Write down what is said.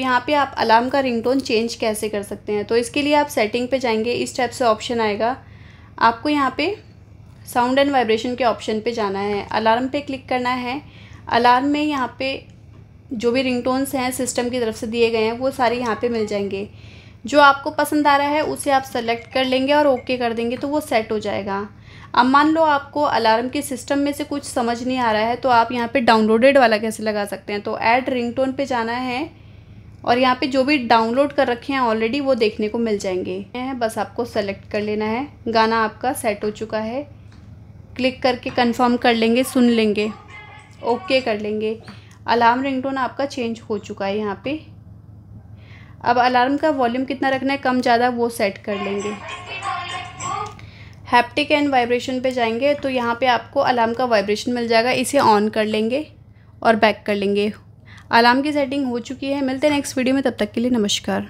यहाँ पे आप अलार्म का रिंगटोन चेंज कैसे कर सकते हैं तो इसके लिए आप सेटिंग पे जाएंगे इस टाइप से ऑप्शन आएगा आपको यहाँ पे साउंड एंड वाइब्रेशन के ऑप्शन पे जाना है अलार्म पे क्लिक करना है अलार्म में यहाँ पे जो भी रिंगटोन्स हैं सिस्टम की तरफ से दिए गए हैं वो सारे यहाँ पर मिल जाएंगे जो आपको पसंद आ रहा है उसे आप सेलेक्ट कर लेंगे और ओके कर देंगे तो वो सेट हो जाएगा अब मान लो आपको अलार्म के सिस्टम में से कुछ समझ नहीं आ रहा है तो आप यहाँ पे डाउनलोडेड वाला कैसे लगा सकते हैं तो ऐड रिंगटोन पे जाना है और यहाँ पे जो भी डाउनलोड कर रखे हैं ऑलरेडी वो देखने को मिल जाएंगे बस आपको सेलेक्ट कर लेना है गाना आपका सेट हो चुका है क्लिक करके कंफर्म कर लेंगे सुन लेंगे ओके कर लेंगे अलार्म रिंगटोन आपका चेंज हो चुका है यहाँ पे अब अलार्म का वॉल्यूम कितना रखना है कम ज़्यादा वो सेट कर लेंगे हैप्टिक एंड वाइब्रेशन पे जाएंगे तो यहाँ पे आपको अलार्म का वाइब्रेशन मिल जाएगा इसे ऑन कर लेंगे और बैक कर लेंगे अलार्म की सेटिंग हो चुकी है मिलते हैं नेक्स्ट वीडियो में तब तक के लिए नमस्कार